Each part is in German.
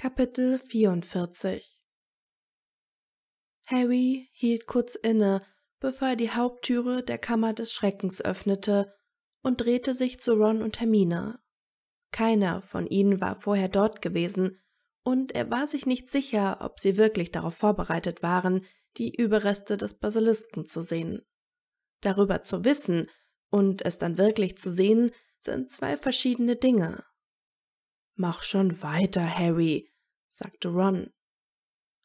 Kapitel 44 Harry hielt kurz inne, bevor er die Haupttüre der Kammer des Schreckens öffnete und drehte sich zu Ron und Hermine. Keiner von ihnen war vorher dort gewesen, und er war sich nicht sicher, ob sie wirklich darauf vorbereitet waren, die Überreste des Basilisken zu sehen. Darüber zu wissen und es dann wirklich zu sehen, sind zwei verschiedene Dinge. Mach schon weiter, Harry, sagte Ron.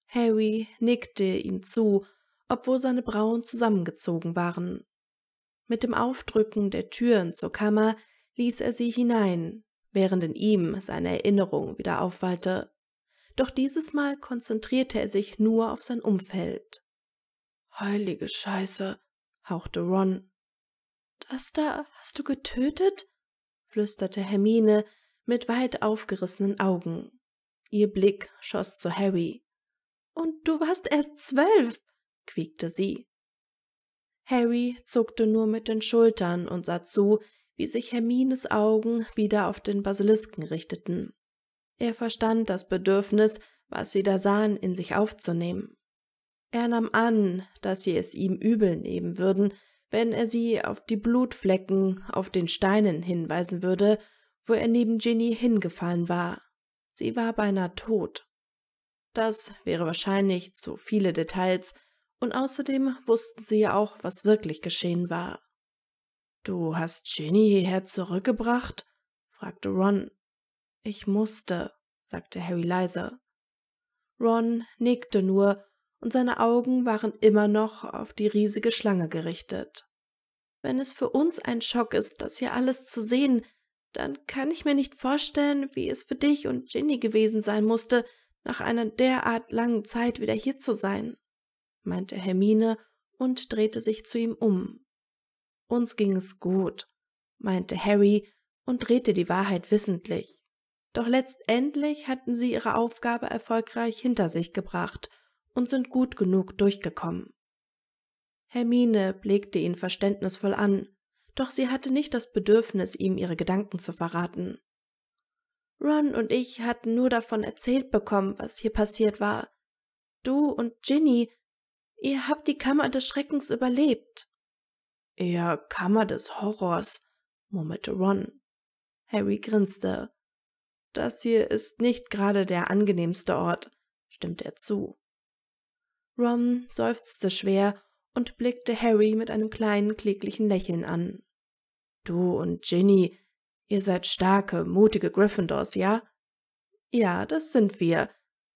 Harry nickte ihm zu, obwohl seine Brauen zusammengezogen waren. Mit dem Aufdrücken der Türen zur Kammer ließ er sie hinein, während in ihm seine Erinnerung wieder aufwallte. Doch dieses Mal konzentrierte er sich nur auf sein Umfeld. Heilige Scheiße, hauchte Ron. Das da hast du getötet? flüsterte Hermine, mit weit aufgerissenen Augen. Ihr Blick schoss zu Harry. Und du warst erst zwölf, quiekte sie. Harry zuckte nur mit den Schultern und sah zu, wie sich Hermines Augen wieder auf den Basilisken richteten. Er verstand das Bedürfnis, was sie da sahen, in sich aufzunehmen. Er nahm an, dass sie es ihm übel nehmen würden, wenn er sie auf die Blutflecken auf den Steinen hinweisen würde wo er neben Ginny hingefallen war. Sie war beinahe tot. Das wäre wahrscheinlich zu viele Details, und außerdem wussten sie ja auch, was wirklich geschehen war. Du hast Ginny hierher zurückgebracht? fragte Ron. Ich musste, sagte Harry leise. Ron nickte nur, und seine Augen waren immer noch auf die riesige Schlange gerichtet. Wenn es für uns ein Schock ist, das hier alles zu sehen, dann kann ich mir nicht vorstellen, wie es für dich und Ginny gewesen sein musste, nach einer derart langen Zeit wieder hier zu sein, meinte Hermine und drehte sich zu ihm um. Uns ging es gut, meinte Harry und drehte die Wahrheit wissentlich. Doch letztendlich hatten sie ihre Aufgabe erfolgreich hinter sich gebracht und sind gut genug durchgekommen. Hermine blickte ihn verständnisvoll an doch sie hatte nicht das Bedürfnis, ihm ihre Gedanken zu verraten. Ron und ich hatten nur davon erzählt bekommen, was hier passiert war. Du und Ginny, ihr habt die Kammer des Schreckens überlebt. Eher Kammer des Horrors, murmelte Ron. Harry grinste. Das hier ist nicht gerade der angenehmste Ort, stimmte er zu. Ron seufzte schwer und blickte Harry mit einem kleinen kläglichen Lächeln an. Du und Ginny, ihr seid starke, mutige Gryffindors, ja? Ja, das sind wir,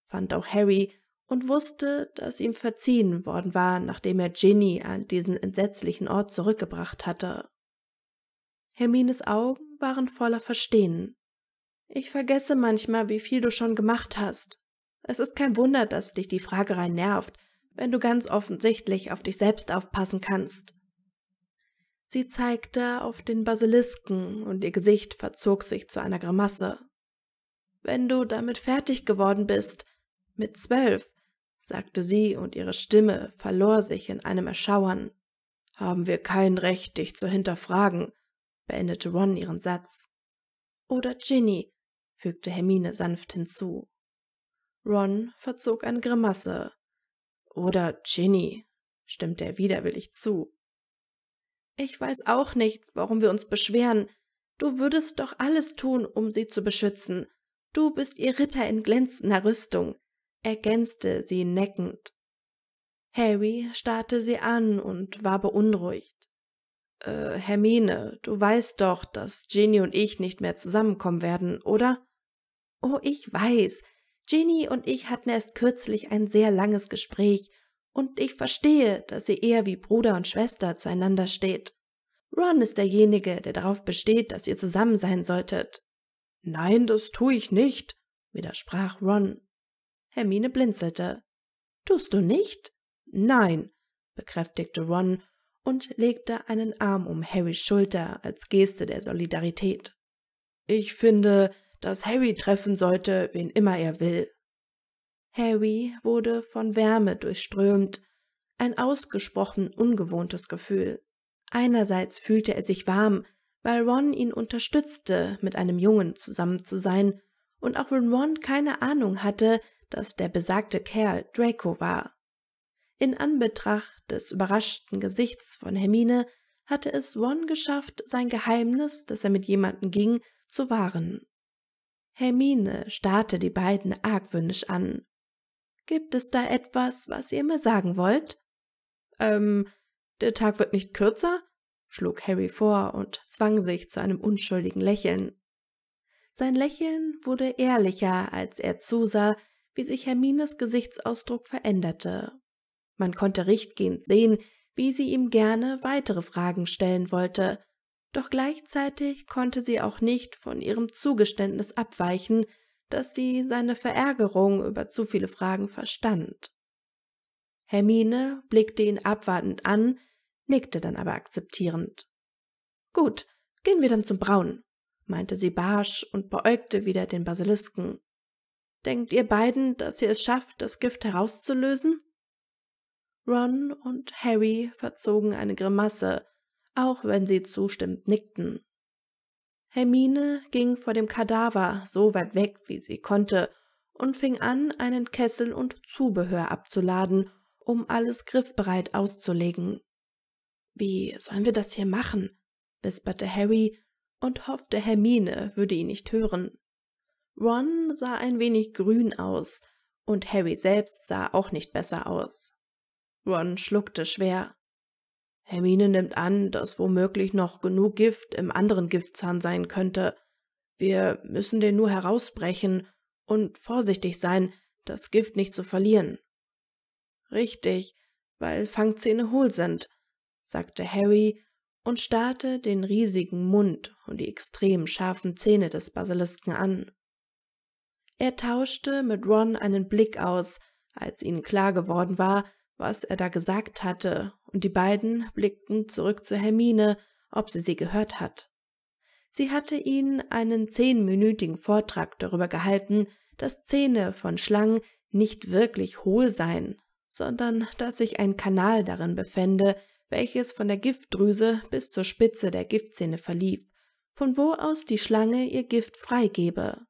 fand auch Harry und wusste, dass ihm verziehen worden war, nachdem er Ginny an diesen entsetzlichen Ort zurückgebracht hatte. Hermines Augen waren voller Verstehen. Ich vergesse manchmal, wie viel du schon gemacht hast. Es ist kein Wunder, dass dich die Fragerei nervt, wenn du ganz offensichtlich auf dich selbst aufpassen kannst. Sie zeigte auf den Basilisken und ihr Gesicht verzog sich zu einer Grimasse. Wenn du damit fertig geworden bist, mit zwölf, sagte sie und ihre Stimme verlor sich in einem Erschauern. Haben wir kein Recht, dich zu hinterfragen, beendete Ron ihren Satz. Oder Ginny, fügte Hermine sanft hinzu. Ron verzog eine Grimasse. Oder Ginny, stimmte er widerwillig zu. Ich weiß auch nicht, warum wir uns beschweren. Du würdest doch alles tun, um sie zu beschützen. Du bist ihr Ritter in glänzender Rüstung, ergänzte sie neckend. Harry starrte sie an und war beunruhigt. Äh, Hermine, du weißt doch, dass Ginny und ich nicht mehr zusammenkommen werden, oder? Oh, ich weiß, Ginny und ich hatten erst kürzlich ein sehr langes Gespräch und ich verstehe, dass ihr eher wie Bruder und Schwester zueinander steht. Ron ist derjenige, der darauf besteht, dass ihr zusammen sein solltet. Nein, das tue ich nicht, widersprach Ron. Hermine blinzelte. Tust du nicht? Nein, bekräftigte Ron und legte einen Arm um Harrys Schulter als Geste der Solidarität. Ich finde, dass Harry treffen sollte, wen immer er will. Harry wurde von Wärme durchströmt, ein ausgesprochen ungewohntes Gefühl. Einerseits fühlte er sich warm, weil Ron ihn unterstützte, mit einem Jungen zusammen zu sein, und auch wenn Ron keine Ahnung hatte, dass der besagte Kerl Draco war. In Anbetracht des überraschten Gesichts von Hermine hatte es Ron geschafft, sein Geheimnis, dass er mit jemandem ging, zu wahren. Hermine starrte die beiden argwöhnisch an. Gibt es da etwas, was ihr mir sagen wollt? Ähm, der Tag wird nicht kürzer? schlug Harry vor und zwang sich zu einem unschuldigen Lächeln. Sein Lächeln wurde ehrlicher, als er zusah, wie sich Hermines Gesichtsausdruck veränderte. Man konnte richtgehend sehen, wie sie ihm gerne weitere Fragen stellen wollte, doch gleichzeitig konnte sie auch nicht von ihrem Zugeständnis abweichen, dass sie seine Verärgerung über zu viele Fragen verstand. Hermine blickte ihn abwartend an, nickte dann aber akzeptierend. Gut, gehen wir dann zum Braun, meinte sie barsch und beäugte wieder den Basilisken. Denkt ihr beiden, dass ihr es schafft, das Gift herauszulösen? Ron und Harry verzogen eine Grimasse, auch wenn sie zustimmend nickten. Hermine ging vor dem Kadaver so weit weg, wie sie konnte, und fing an, einen Kessel und Zubehör abzuladen, um alles griffbereit auszulegen. Wie sollen wir das hier machen? wisperte Harry und hoffte, Hermine würde ihn nicht hören. Ron sah ein wenig grün aus, und Harry selbst sah auch nicht besser aus. Ron schluckte schwer. Hermine nimmt an, dass womöglich noch genug Gift im anderen Giftzahn sein könnte. Wir müssen den nur herausbrechen und vorsichtig sein, das Gift nicht zu verlieren. Richtig, weil Fangzähne hohl sind, sagte Harry und starrte den riesigen Mund und die extrem scharfen Zähne des Basilisken an. Er tauschte mit Ron einen Blick aus, als ihnen klar geworden war, was er da gesagt hatte, und die beiden blickten zurück zu Hermine, ob sie sie gehört hat. Sie hatte ihnen einen zehnminütigen Vortrag darüber gehalten, dass Zähne von Schlangen nicht wirklich hohl seien, sondern dass sich ein Kanal darin befände, welches von der Giftdrüse bis zur Spitze der Giftzähne verlief, von wo aus die Schlange ihr Gift freigebe.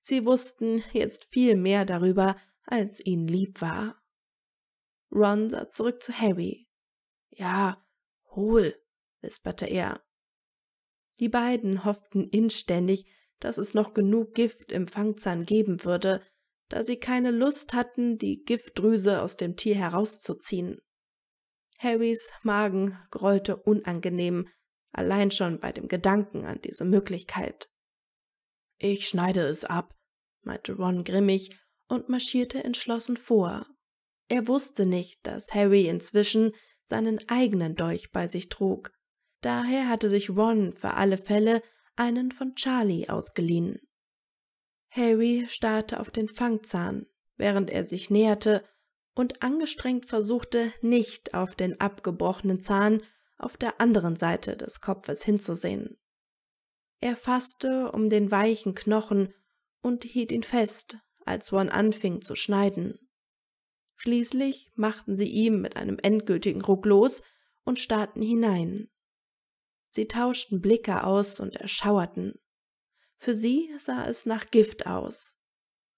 Sie wussten jetzt viel mehr darüber, als ihnen lieb war. Ron sah zurück zu Harry. Ja, hol, wisperte er. Die beiden hofften inständig, dass es noch genug Gift im Fangzahn geben würde, da sie keine Lust hatten, die Giftdrüse aus dem Tier herauszuziehen. Harrys Magen grollte unangenehm, allein schon bei dem Gedanken an diese Möglichkeit. Ich schneide es ab, meinte Ron grimmig und marschierte entschlossen vor. Er wusste nicht, dass Harry inzwischen seinen eigenen Dolch bei sich trug. Daher hatte sich Ron für alle Fälle einen von Charlie ausgeliehen. Harry starrte auf den Fangzahn, während er sich näherte und angestrengt versuchte, nicht auf den abgebrochenen Zahn auf der anderen Seite des Kopfes hinzusehen. Er fasste um den weichen Knochen und hielt ihn fest, als Ron anfing zu schneiden. Schließlich machten sie ihm mit einem endgültigen Ruck los und starrten hinein. Sie tauschten Blicke aus und erschauerten. Für sie sah es nach Gift aus.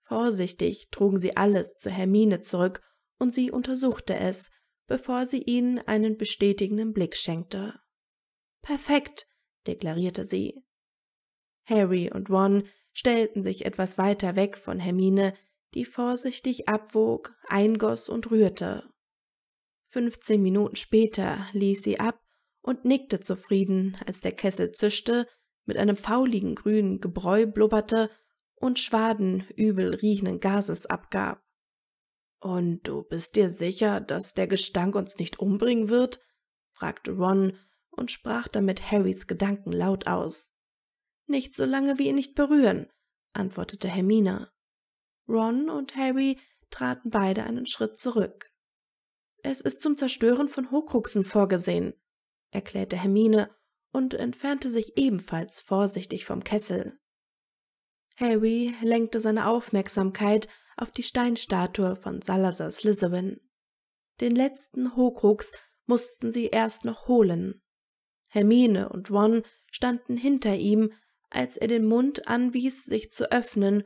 Vorsichtig trugen sie alles zu Hermine zurück und sie untersuchte es, bevor sie ihnen einen bestätigenden Blick schenkte. Perfekt, deklarierte sie. Harry und Ron stellten sich etwas weiter weg von Hermine, die vorsichtig abwog, eingoss und rührte. Fünfzehn Minuten später ließ sie ab und nickte zufrieden, als der Kessel zischte, mit einem fauligen grünen Gebräu blubberte und Schwaden übel riechenden Gases abgab. Und du bist dir sicher, dass der Gestank uns nicht umbringen wird? fragte Ron und sprach damit Harrys Gedanken laut aus. Nicht so lange wie ihn nicht berühren, antwortete Hermine. Ron und Harry traten beide einen Schritt zurück. Es ist zum Zerstören von Hokruxen vorgesehen, erklärte Hermine und entfernte sich ebenfalls vorsichtig vom Kessel. Harry lenkte seine Aufmerksamkeit auf die Steinstatue von Salazar Slytherin. Den letzten Hokrux mussten sie erst noch holen. Hermine und Ron standen hinter ihm, als er den Mund anwies, sich zu öffnen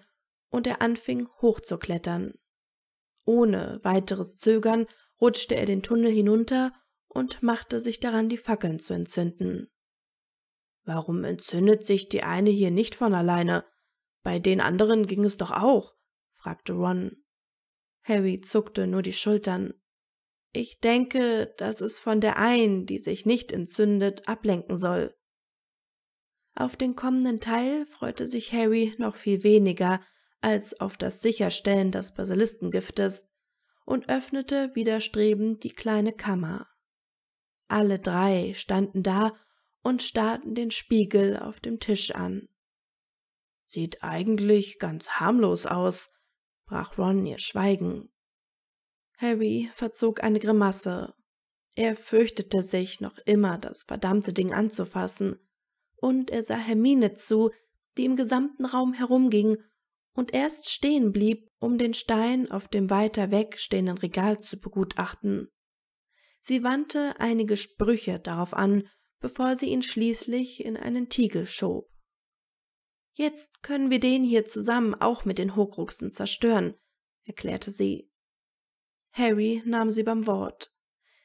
und er anfing hochzuklettern. Ohne weiteres Zögern rutschte er den Tunnel hinunter und machte sich daran, die Fackeln zu entzünden. Warum entzündet sich die eine hier nicht von alleine? Bei den anderen ging es doch auch, fragte Ron. Harry zuckte nur die Schultern. Ich denke, dass es von der einen, die sich nicht entzündet, ablenken soll. Auf den kommenden Teil freute sich Harry noch viel weniger, als auf das Sicherstellen des Basilistengiftes und öffnete widerstrebend die kleine Kammer. Alle drei standen da und starrten den Spiegel auf dem Tisch an. Sieht eigentlich ganz harmlos aus, brach Ron ihr Schweigen. Harry verzog eine Grimasse. Er fürchtete sich noch immer, das verdammte Ding anzufassen, und er sah Hermine zu, die im gesamten Raum herumging und erst stehen blieb, um den Stein auf dem weiter weg stehenden Regal zu begutachten. Sie wandte einige Sprüche darauf an, bevor sie ihn schließlich in einen Tiegel schob. Jetzt können wir den hier zusammen auch mit den Hochruxen zerstören, erklärte sie. Harry nahm sie beim Wort.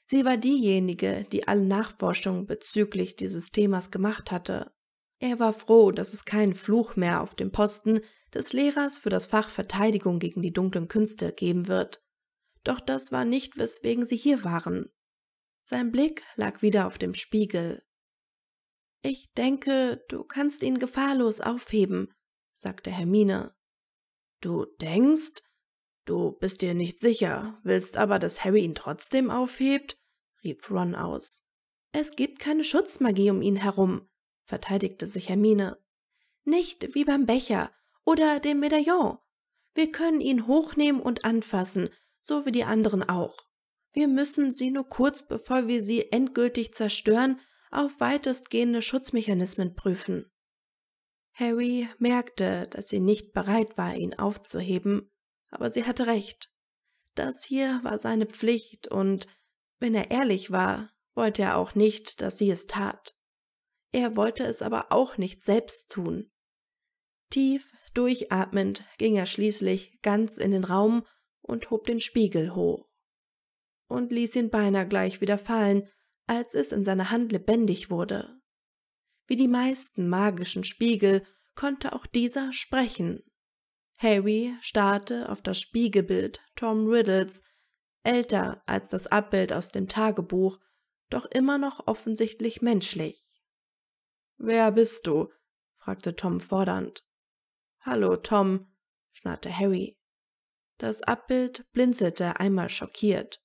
Sie war diejenige, die alle Nachforschungen bezüglich dieses Themas gemacht hatte. Er war froh, dass es keinen Fluch mehr auf dem Posten des Lehrers für das Fach Verteidigung gegen die dunklen Künste geben wird. Doch das war nicht, weswegen sie hier waren. Sein Blick lag wieder auf dem Spiegel. Ich denke, du kannst ihn gefahrlos aufheben, sagte Hermine. Du denkst? Du bist dir nicht sicher, willst aber, dass Harry ihn trotzdem aufhebt? rief Ron aus. Es gibt keine Schutzmagie um ihn herum, verteidigte sich Hermine. Nicht wie beim Becher, oder dem Medaillon. Wir können ihn hochnehmen und anfassen, so wie die anderen auch. Wir müssen sie nur kurz bevor wir sie endgültig zerstören, auf weitestgehende Schutzmechanismen prüfen. Harry merkte, dass sie nicht bereit war, ihn aufzuheben, aber sie hatte recht. Das hier war seine Pflicht und, wenn er ehrlich war, wollte er auch nicht, dass sie es tat. Er wollte es aber auch nicht selbst tun. Tief, Durchatmend ging er schließlich ganz in den Raum und hob den Spiegel hoch und ließ ihn beinahe gleich wieder fallen, als es in seiner Hand lebendig wurde. Wie die meisten magischen Spiegel konnte auch dieser sprechen. Harry starrte auf das Spiegelbild Tom Riddles, älter als das Abbild aus dem Tagebuch, doch immer noch offensichtlich menschlich. Wer bist du? fragte Tom fordernd. Hallo, Tom, schnarrte Harry. Das Abbild blinzelte einmal schockiert.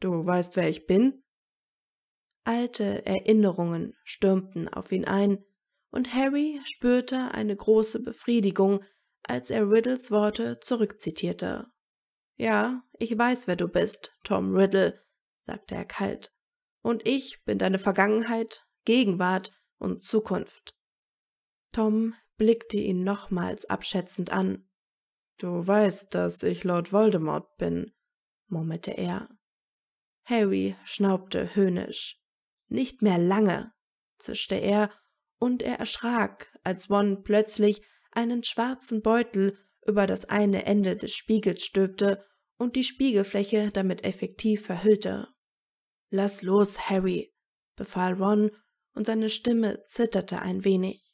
Du weißt, wer ich bin? Alte Erinnerungen stürmten auf ihn ein, und Harry spürte eine große Befriedigung, als er Riddles Worte zurückzitierte. Ja, ich weiß, wer du bist, Tom Riddle, sagte er kalt, und ich bin deine Vergangenheit, Gegenwart und Zukunft. Tom blickte ihn nochmals abschätzend an. Du weißt, dass ich Lord Voldemort bin, murmelte er. Harry schnaubte höhnisch. Nicht mehr lange, zischte er, und er erschrak, als Won plötzlich einen schwarzen Beutel über das eine Ende des Spiegels stülpte und die Spiegelfläche damit effektiv verhüllte. Lass los, Harry, befahl Ron, und seine Stimme zitterte ein wenig.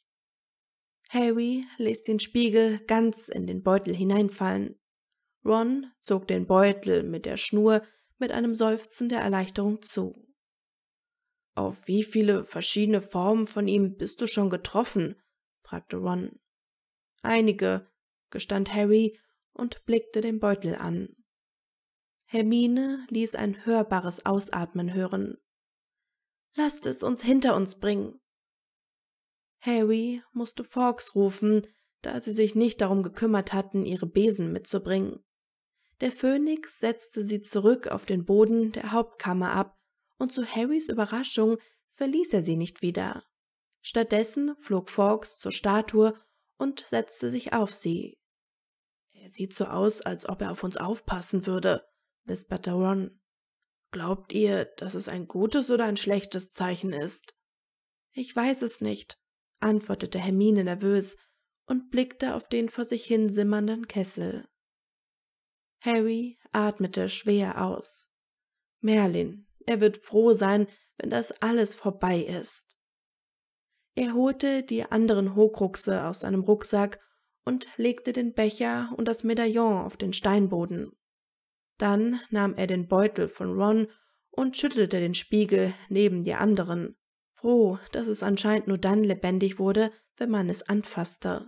Harry ließ den Spiegel ganz in den Beutel hineinfallen. Ron zog den Beutel mit der Schnur mit einem Seufzen der Erleichterung zu. Auf wie viele verschiedene Formen von ihm bist du schon getroffen? fragte Ron. Einige, gestand Harry und blickte den Beutel an. Hermine ließ ein hörbares Ausatmen hören. Lasst es uns hinter uns bringen, Harry musste Fawkes rufen, da sie sich nicht darum gekümmert hatten, ihre Besen mitzubringen. Der Phönix setzte sie zurück auf den Boden der Hauptkammer ab, und zu Harrys Überraschung verließ er sie nicht wieder. Stattdessen flog Fawkes zur Statue und setzte sich auf sie. Er sieht so aus, als ob er auf uns aufpassen würde, wisperte Ron. Glaubt ihr, dass es ein gutes oder ein schlechtes Zeichen ist? Ich weiß es nicht, antwortete Hermine nervös und blickte auf den vor sich hin simmernden Kessel. Harry atmete schwer aus. Merlin, er wird froh sein, wenn das alles vorbei ist. Er holte die anderen Hokruxe aus seinem Rucksack und legte den Becher und das Medaillon auf den Steinboden. Dann nahm er den Beutel von Ron und schüttelte den Spiegel neben die anderen froh, dass es anscheinend nur dann lebendig wurde, wenn man es anfasste.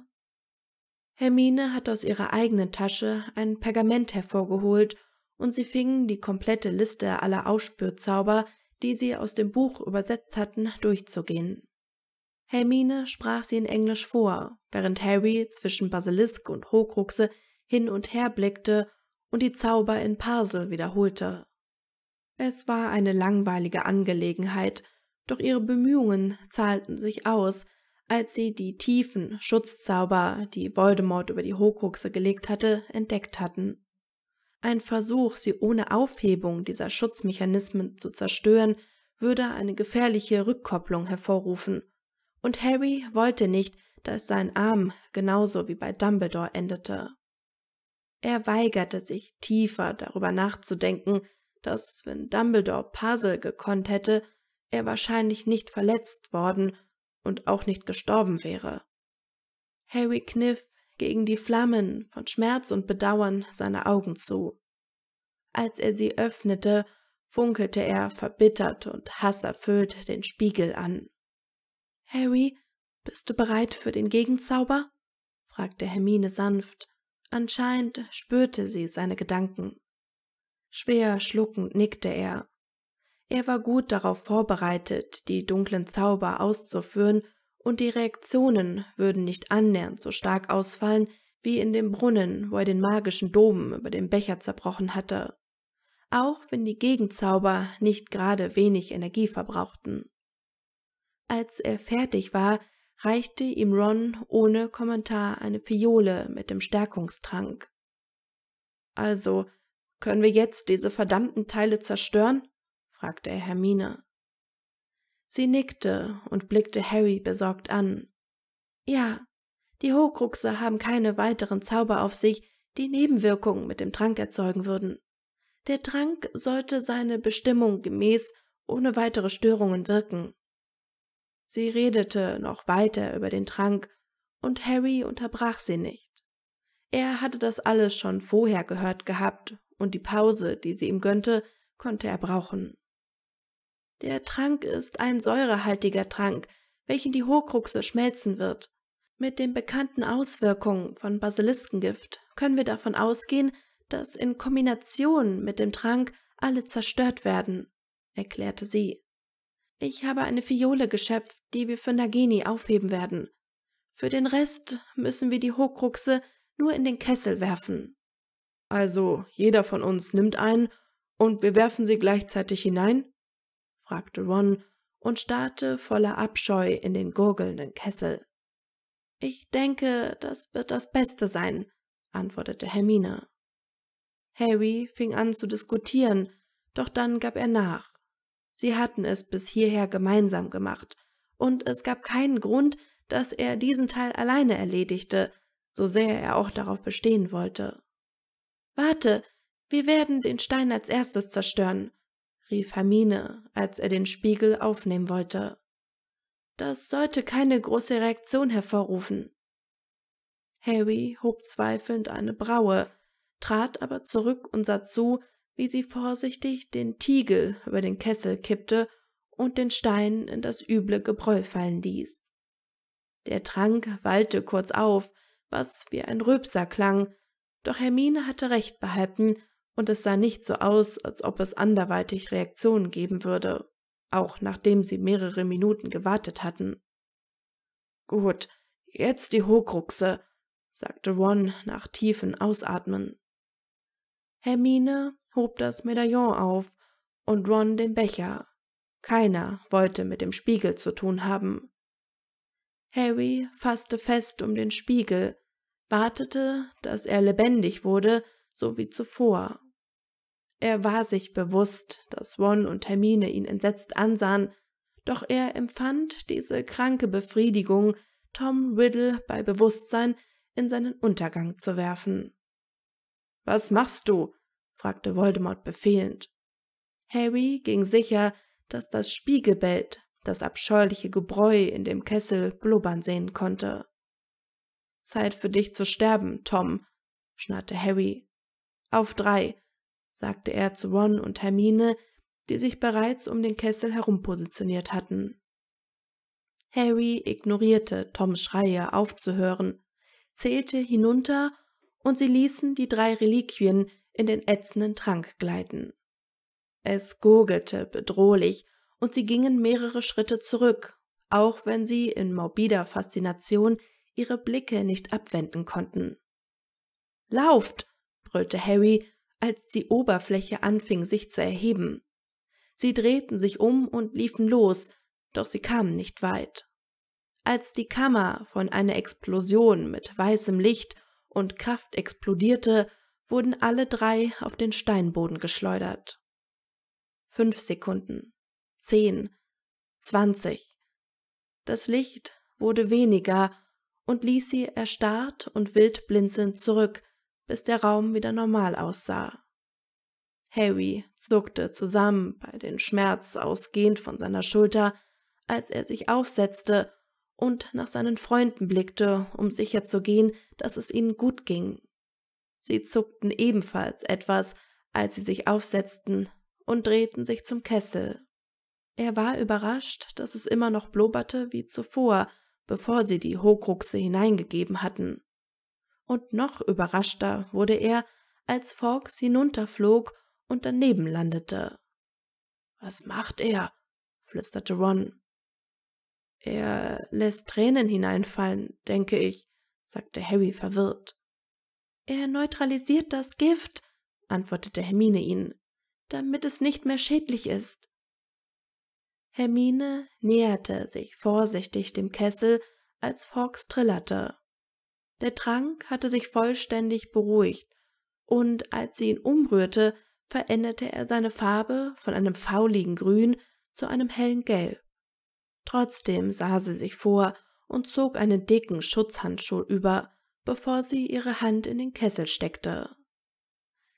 Hermine hat aus ihrer eigenen Tasche ein Pergament hervorgeholt und sie fingen die komplette Liste aller Aufspürzauber, die sie aus dem Buch übersetzt hatten, durchzugehen. Hermine sprach sie in Englisch vor, während Harry zwischen Basilisk und Hochruchse hin und her blickte und die Zauber in Parsel wiederholte. Es war eine langweilige Angelegenheit, doch ihre Bemühungen zahlten sich aus, als sie die tiefen Schutzzauber, die Voldemort über die Horcruxe gelegt hatte, entdeckt hatten. Ein Versuch, sie ohne Aufhebung dieser Schutzmechanismen zu zerstören, würde eine gefährliche Rückkopplung hervorrufen. Und Harry wollte nicht, dass sein Arm genauso wie bei Dumbledore endete. Er weigerte sich, tiefer darüber nachzudenken, dass, wenn Dumbledore Puzzle gekonnt hätte, er wahrscheinlich nicht verletzt worden und auch nicht gestorben wäre. Harry kniff gegen die Flammen von Schmerz und Bedauern seine Augen zu. Als er sie öffnete, funkelte er verbittert und hasserfüllt den Spiegel an. Harry, bist du bereit für den Gegenzauber? fragte Hermine sanft. Anscheinend spürte sie seine Gedanken. Schwer schluckend nickte er. Er war gut darauf vorbereitet, die dunklen Zauber auszuführen, und die Reaktionen würden nicht annähernd so stark ausfallen wie in dem Brunnen, wo er den magischen Dom über dem Becher zerbrochen hatte, auch wenn die Gegenzauber nicht gerade wenig Energie verbrauchten. Als er fertig war, reichte ihm Ron ohne Kommentar eine Fiole mit dem Stärkungstrank. Also, können wir jetzt diese verdammten Teile zerstören? fragte er Hermine. Sie nickte und blickte Harry besorgt an. Ja, die Hochruxe haben keine weiteren Zauber auf sich, die Nebenwirkungen mit dem Trank erzeugen würden. Der Trank sollte seine Bestimmung gemäß ohne weitere Störungen wirken. Sie redete noch weiter über den Trank, und Harry unterbrach sie nicht. Er hatte das alles schon vorher gehört gehabt, und die Pause, die sie ihm gönnte, konnte er brauchen. Der Trank ist ein säurehaltiger Trank, welchen die Horcruxe schmelzen wird. Mit den bekannten Auswirkungen von Basiliskengift können wir davon ausgehen, dass in Kombination mit dem Trank alle zerstört werden, erklärte sie. Ich habe eine Fiole geschöpft, die wir für Nageni aufheben werden. Für den Rest müssen wir die Horcruxe nur in den Kessel werfen. Also jeder von uns nimmt einen und wir werfen sie gleichzeitig hinein? fragte Ron und starrte voller Abscheu in den gurgelnden Kessel. Ich denke, das wird das Beste sein, antwortete Hermine. Harry fing an zu diskutieren, doch dann gab er nach. Sie hatten es bis hierher gemeinsam gemacht, und es gab keinen Grund, dass er diesen Teil alleine erledigte, so sehr er auch darauf bestehen wollte. Warte, wir werden den Stein als erstes zerstören, rief Hermine, als er den Spiegel aufnehmen wollte. Das sollte keine große Reaktion hervorrufen. Harry hob zweifelnd eine Braue, trat aber zurück und sah zu, wie sie vorsichtig den Tiegel über den Kessel kippte und den Stein in das üble Gebräu fallen ließ. Der Trank wallte kurz auf, was wie ein Rübser klang, doch Hermine hatte recht behalten und es sah nicht so aus, als ob es anderweitig Reaktionen geben würde, auch nachdem sie mehrere Minuten gewartet hatten. Gut, jetzt die Hochruxe, sagte Ron nach tiefem Ausatmen. Hermine hob das Medaillon auf und Ron den Becher. Keiner wollte mit dem Spiegel zu tun haben. Harry fasste fest um den Spiegel, wartete, dass er lebendig wurde, so wie zuvor. Er war sich bewusst, dass Won und Hermine ihn entsetzt ansahen, doch er empfand diese kranke Befriedigung, Tom Riddle bei Bewusstsein in seinen Untergang zu werfen. Was machst du? fragte Voldemort befehlend. Harry ging sicher, dass das Spiegelbild das abscheuliche Gebräu in dem Kessel blubbern sehen konnte. Zeit für dich zu sterben, Tom, schnarrte Harry. Auf drei, sagte er zu Ron und Hermine, die sich bereits um den Kessel herumpositioniert hatten. Harry ignorierte Toms Schreie aufzuhören, zählte hinunter und sie ließen die drei Reliquien in den ätzenden Trank gleiten. Es gurgelte bedrohlich und sie gingen mehrere Schritte zurück, auch wenn sie in morbider Faszination ihre Blicke nicht abwenden konnten. Lauft! brüllte Harry als die Oberfläche anfing sich zu erheben. Sie drehten sich um und liefen los, doch sie kamen nicht weit. Als die Kammer von einer Explosion mit weißem Licht und Kraft explodierte, wurden alle drei auf den Steinboden geschleudert. Fünf Sekunden, zehn, zwanzig. Das Licht wurde weniger und ließ sie erstarrt und wild blinzelnd zurück, bis der Raum wieder normal aussah. Harry zuckte zusammen, bei den Schmerz ausgehend von seiner Schulter, als er sich aufsetzte und nach seinen Freunden blickte, um sicherzugehen, dass es ihnen gut ging. Sie zuckten ebenfalls etwas, als sie sich aufsetzten und drehten sich zum Kessel. Er war überrascht, dass es immer noch blubberte wie zuvor, bevor sie die Hochruxe hineingegeben hatten und noch überraschter wurde er, als Fawkes hinunterflog und daneben landete. Was macht er? flüsterte Ron. Er lässt Tränen hineinfallen, denke ich, sagte Harry verwirrt. Er neutralisiert das Gift, antwortete Hermine ihn, damit es nicht mehr schädlich ist. Hermine näherte sich vorsichtig dem Kessel, als Fawkes trillerte. Der Trank hatte sich vollständig beruhigt, und als sie ihn umrührte, veränderte er seine Farbe von einem fauligen Grün zu einem hellen Gelb. Trotzdem sah sie sich vor und zog einen dicken Schutzhandschuh über, bevor sie ihre Hand in den Kessel steckte.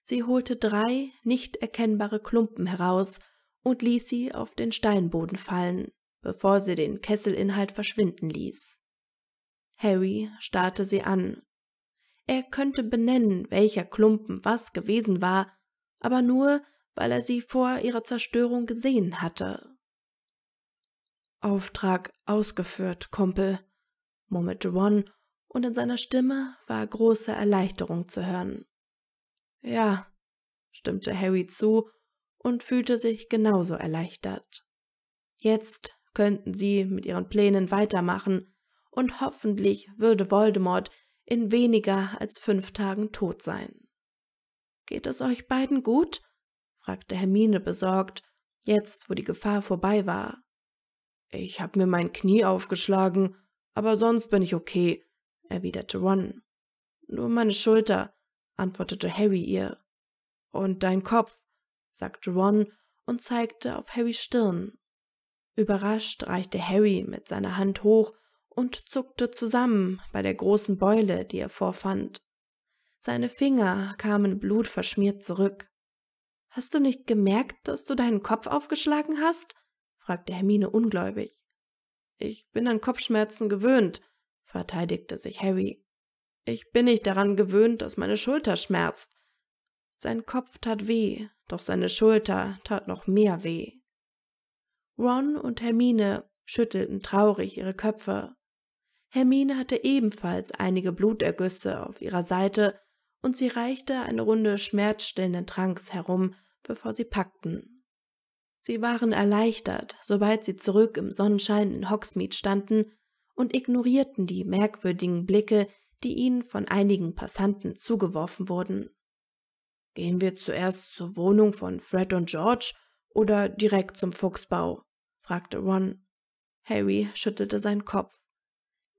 Sie holte drei nicht erkennbare Klumpen heraus und ließ sie auf den Steinboden fallen, bevor sie den Kesselinhalt verschwinden ließ. Harry starrte sie an. Er könnte benennen, welcher Klumpen was gewesen war, aber nur, weil er sie vor ihrer Zerstörung gesehen hatte. Auftrag ausgeführt, Kumpel, murmelte Ron, und in seiner Stimme war große Erleichterung zu hören. Ja, stimmte Harry zu und fühlte sich genauso erleichtert. Jetzt könnten sie mit ihren Plänen weitermachen, und hoffentlich würde Voldemort in weniger als fünf Tagen tot sein. Geht es euch beiden gut? fragte Hermine besorgt, jetzt wo die Gefahr vorbei war. Ich habe mir mein Knie aufgeschlagen, aber sonst bin ich okay, erwiderte Ron. Nur meine Schulter, antwortete Harry ihr. Und dein Kopf, sagte Ron und zeigte auf Harrys Stirn. Überrascht reichte Harry mit seiner Hand hoch und zuckte zusammen bei der großen Beule, die er vorfand. Seine Finger kamen blutverschmiert zurück. Hast du nicht gemerkt, dass du deinen Kopf aufgeschlagen hast? fragte Hermine ungläubig. Ich bin an Kopfschmerzen gewöhnt, verteidigte sich Harry. Ich bin nicht daran gewöhnt, dass meine Schulter schmerzt. Sein Kopf tat weh, doch seine Schulter tat noch mehr weh. Ron und Hermine schüttelten traurig ihre Köpfe. Hermine hatte ebenfalls einige Blutergüsse auf ihrer Seite und sie reichte eine Runde schmerzstillenden Tranks herum, bevor sie packten. Sie waren erleichtert, sobald sie zurück im Sonnenschein in Hogsmeade standen und ignorierten die merkwürdigen Blicke, die ihnen von einigen Passanten zugeworfen wurden. Gehen wir zuerst zur Wohnung von Fred und George oder direkt zum Fuchsbau? fragte Ron. Harry schüttelte seinen Kopf.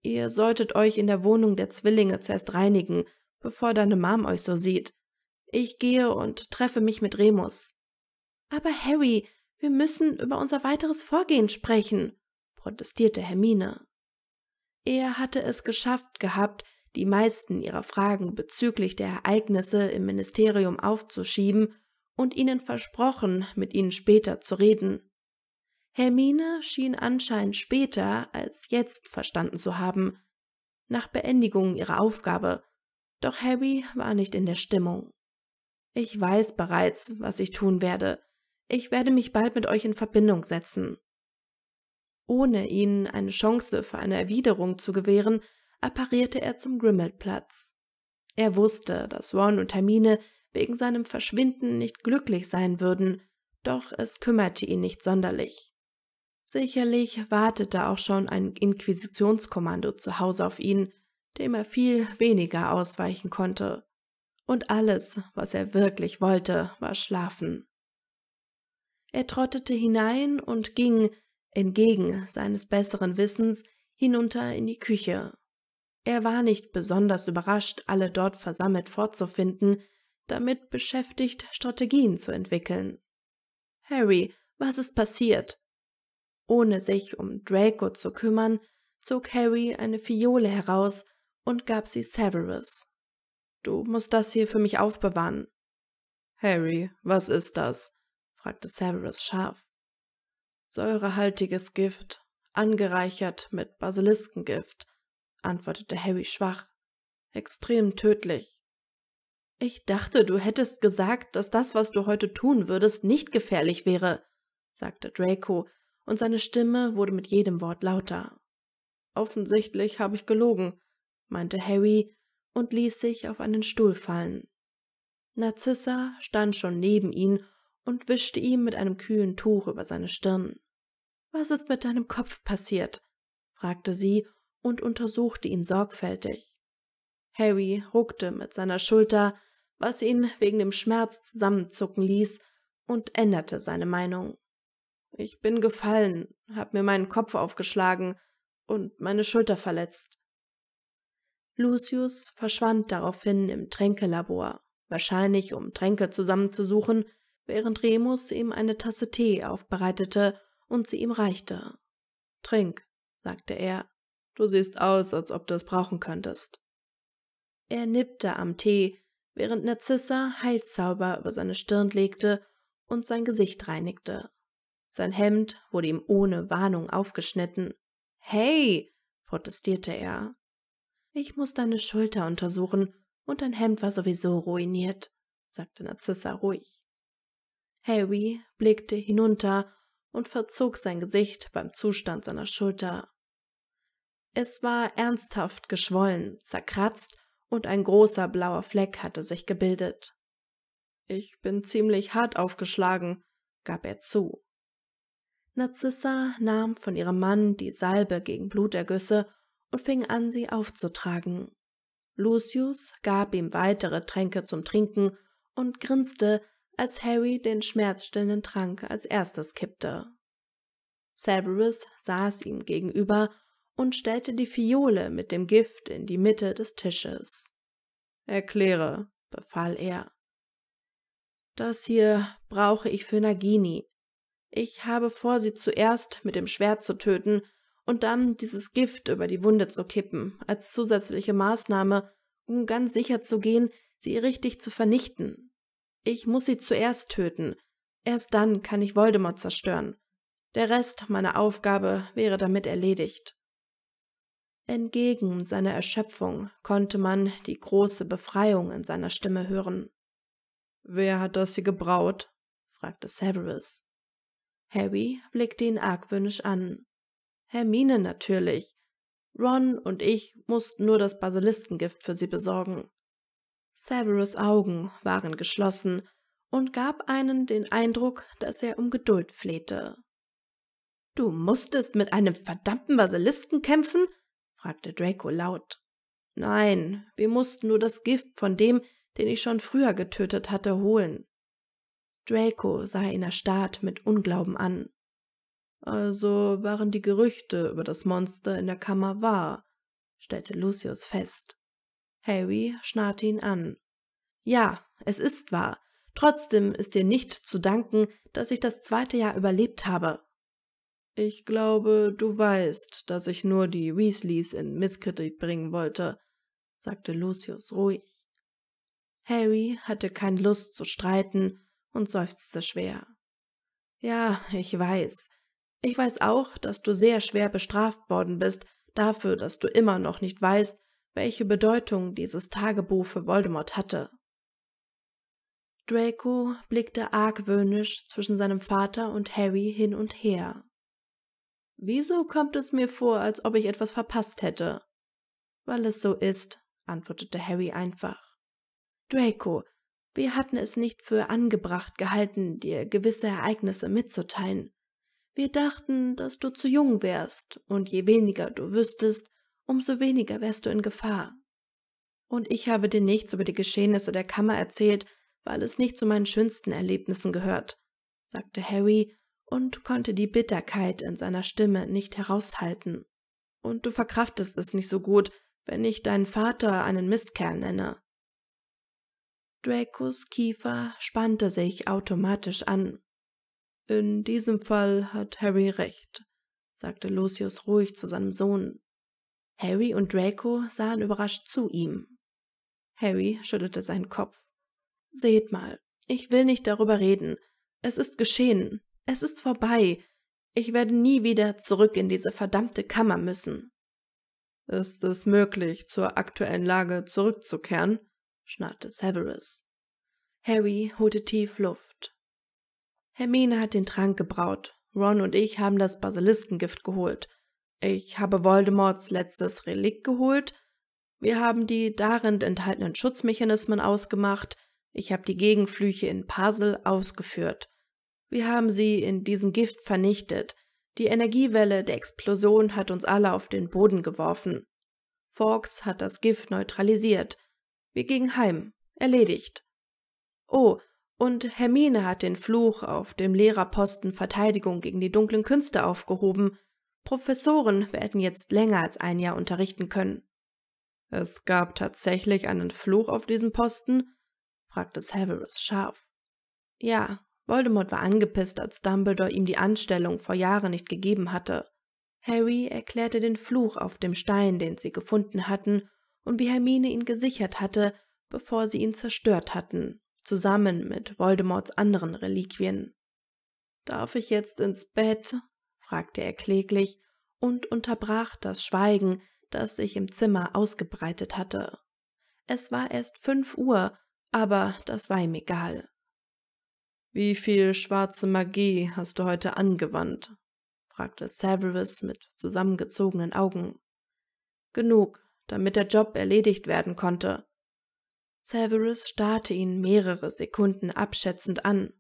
Ihr solltet euch in der Wohnung der Zwillinge zuerst reinigen, bevor deine Mom euch so sieht. Ich gehe und treffe mich mit Remus. Aber Harry, wir müssen über unser weiteres Vorgehen sprechen, protestierte Hermine. Er hatte es geschafft gehabt, die meisten ihrer Fragen bezüglich der Ereignisse im Ministerium aufzuschieben und ihnen versprochen, mit ihnen später zu reden. Hermine schien anscheinend später als jetzt verstanden zu haben, nach Beendigung ihrer Aufgabe, doch Harry war nicht in der Stimmung. Ich weiß bereits, was ich tun werde. Ich werde mich bald mit euch in Verbindung setzen. Ohne ihnen eine Chance für eine Erwiderung zu gewähren, apparierte er zum Grimmelplatz. Er wusste, dass Ron und Hermine wegen seinem Verschwinden nicht glücklich sein würden, doch es kümmerte ihn nicht sonderlich. Sicherlich wartete auch schon ein Inquisitionskommando zu Hause auf ihn, dem er viel weniger ausweichen konnte. Und alles, was er wirklich wollte, war schlafen. Er trottete hinein und ging, entgegen seines besseren Wissens, hinunter in die Küche. Er war nicht besonders überrascht, alle dort versammelt vorzufinden, damit beschäftigt, Strategien zu entwickeln. Harry, was ist passiert? Ohne sich um Draco zu kümmern, zog Harry eine Fiole heraus und gab sie Severus. Du musst das hier für mich aufbewahren. Harry, was ist das? fragte Severus scharf. Säurehaltiges Gift, angereichert mit Basiliskengift, antwortete Harry schwach. Extrem tödlich. Ich dachte, du hättest gesagt, dass das, was du heute tun würdest, nicht gefährlich wäre, sagte Draco und seine Stimme wurde mit jedem Wort lauter. Offensichtlich habe ich gelogen, meinte Harry und ließ sich auf einen Stuhl fallen. Narzissa stand schon neben ihn und wischte ihm mit einem kühlen Tuch über seine Stirn. Was ist mit deinem Kopf passiert? fragte sie und untersuchte ihn sorgfältig. Harry ruckte mit seiner Schulter, was ihn wegen dem Schmerz zusammenzucken ließ, und änderte seine Meinung. Ich bin gefallen, hab mir meinen Kopf aufgeschlagen und meine Schulter verletzt. Lucius verschwand daraufhin im Tränkelabor, wahrscheinlich um Tränke zusammenzusuchen, während Remus ihm eine Tasse Tee aufbereitete und sie ihm reichte. Trink, sagte er, du siehst aus, als ob du es brauchen könntest. Er nippte am Tee, während Narzissa Heilzauber über seine Stirn legte und sein Gesicht reinigte. Sein Hemd wurde ihm ohne Warnung aufgeschnitten. Hey, protestierte er. Ich muss deine Schulter untersuchen und dein Hemd war sowieso ruiniert, sagte Narzissa ruhig. Harry blickte hinunter und verzog sein Gesicht beim Zustand seiner Schulter. Es war ernsthaft geschwollen, zerkratzt und ein großer blauer Fleck hatte sich gebildet. Ich bin ziemlich hart aufgeschlagen, gab er zu. Narzissa nahm von ihrem Mann die Salbe gegen Blutergüsse und fing an, sie aufzutragen. Lucius gab ihm weitere Tränke zum Trinken und grinste, als Harry den schmerzstillenden Trank als erstes kippte. Severus saß ihm gegenüber und stellte die Fiole mit dem Gift in die Mitte des Tisches. Erkläre, befahl er. Das hier brauche ich für Nagini, ich habe vor, sie zuerst mit dem Schwert zu töten und dann dieses Gift über die Wunde zu kippen, als zusätzliche Maßnahme, um ganz sicher zu gehen, sie richtig zu vernichten. Ich muss sie zuerst töten. Erst dann kann ich Voldemort zerstören. Der Rest meiner Aufgabe wäre damit erledigt. Entgegen seiner Erschöpfung konnte man die große Befreiung in seiner Stimme hören. Wer hat das hier gebraut? fragte Severus. Harry blickte ihn argwöhnisch an. Hermine natürlich. Ron und ich mussten nur das Basilistengift für sie besorgen. Severus Augen waren geschlossen und gab einen den Eindruck, dass er um Geduld flehte. Du musstest mit einem verdammten Basilisken kämpfen? fragte Draco laut. Nein, wir mussten nur das Gift von dem, den ich schon früher getötet hatte, holen. Draco sah ihn erstarrt mit Unglauben an. Also waren die Gerüchte über das Monster in der Kammer wahr, stellte Lucius fest. Harry schnarrte ihn an. Ja, es ist wahr. Trotzdem ist dir nicht zu danken, dass ich das zweite Jahr überlebt habe. Ich glaube, du weißt, dass ich nur die Weasleys in Misskritik bringen wollte, sagte Lucius ruhig. Harry hatte keine Lust zu streiten und seufzte schwer. Ja, ich weiß. Ich weiß auch, dass du sehr schwer bestraft worden bist dafür, dass du immer noch nicht weißt, welche Bedeutung dieses Tagebuch für Voldemort hatte. Draco blickte argwöhnisch zwischen seinem Vater und Harry hin und her. Wieso kommt es mir vor, als ob ich etwas verpasst hätte? Weil es so ist, antwortete Harry einfach. Draco, wir hatten es nicht für angebracht gehalten, dir gewisse Ereignisse mitzuteilen. Wir dachten, dass du zu jung wärst, und je weniger du wüsstest, umso weniger wärst du in Gefahr. Und ich habe dir nichts über die Geschehnisse der Kammer erzählt, weil es nicht zu meinen schönsten Erlebnissen gehört, sagte Harry und konnte die Bitterkeit in seiner Stimme nicht heraushalten. Und du verkraftest es nicht so gut, wenn ich deinen Vater einen Mistkerl nenne. Dracos Kiefer spannte sich automatisch an. In diesem Fall hat Harry recht, sagte Lucius ruhig zu seinem Sohn. Harry und Draco sahen überrascht zu ihm. Harry schüttelte seinen Kopf. Seht mal, ich will nicht darüber reden. Es ist geschehen. Es ist vorbei. Ich werde nie wieder zurück in diese verdammte Kammer müssen. Ist es möglich, zur aktuellen Lage zurückzukehren? schnarrte Severus. Harry holte tief Luft. Hermine hat den Trank gebraut. Ron und ich haben das Basilistengift geholt. Ich habe Voldemorts letztes Relikt geholt. Wir haben die darin enthaltenen Schutzmechanismen ausgemacht. Ich habe die Gegenflüche in Pasel ausgeführt. Wir haben sie in diesem Gift vernichtet. Die Energiewelle der Explosion hat uns alle auf den Boden geworfen. Fawkes hat das Gift neutralisiert. Wir gingen heim. Erledigt. Oh, und Hermine hat den Fluch auf dem Lehrerposten Verteidigung gegen die dunklen Künste aufgehoben. Professoren werden jetzt länger als ein Jahr unterrichten können. Es gab tatsächlich einen Fluch auf diesem Posten? fragte Severus scharf. Ja, Voldemort war angepisst, als Dumbledore ihm die Anstellung vor Jahren nicht gegeben hatte. Harry erklärte den Fluch auf dem Stein, den sie gefunden hatten, und wie Hermine ihn gesichert hatte, bevor sie ihn zerstört hatten, zusammen mit Voldemorts anderen Reliquien. Darf ich jetzt ins Bett? fragte er kläglich und unterbrach das Schweigen, das sich im Zimmer ausgebreitet hatte. Es war erst fünf Uhr, aber das war ihm egal. Wie viel schwarze Magie hast du heute angewandt? fragte Severus mit zusammengezogenen Augen. Genug, damit der Job erledigt werden konnte. Severus starrte ihn mehrere Sekunden abschätzend an.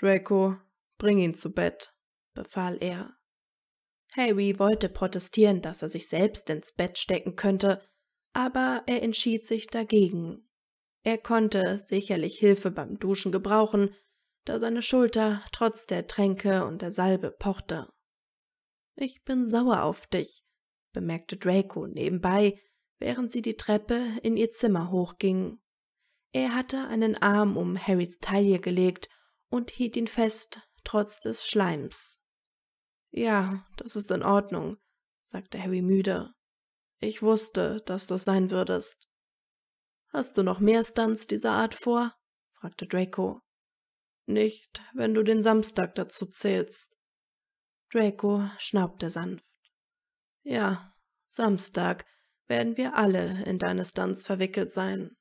Draco, bring ihn zu Bett, befahl er. Harry wollte protestieren, dass er sich selbst ins Bett stecken könnte, aber er entschied sich dagegen. Er konnte sicherlich Hilfe beim Duschen gebrauchen, da seine Schulter trotz der Tränke und der Salbe pochte. Ich bin sauer auf dich, bemerkte Draco nebenbei, während sie die Treppe in ihr Zimmer hochging. Er hatte einen Arm um Harrys Taille gelegt und hielt ihn fest, trotz des Schleims. Ja, das ist in Ordnung, sagte Harry müde. Ich wusste, dass du es sein würdest. Hast du noch mehr Stunts dieser Art vor? fragte Draco. Nicht, wenn du den Samstag dazu zählst. Draco schnaubte sanft. Ja, Samstag werden wir alle in deines Stunts verwickelt sein.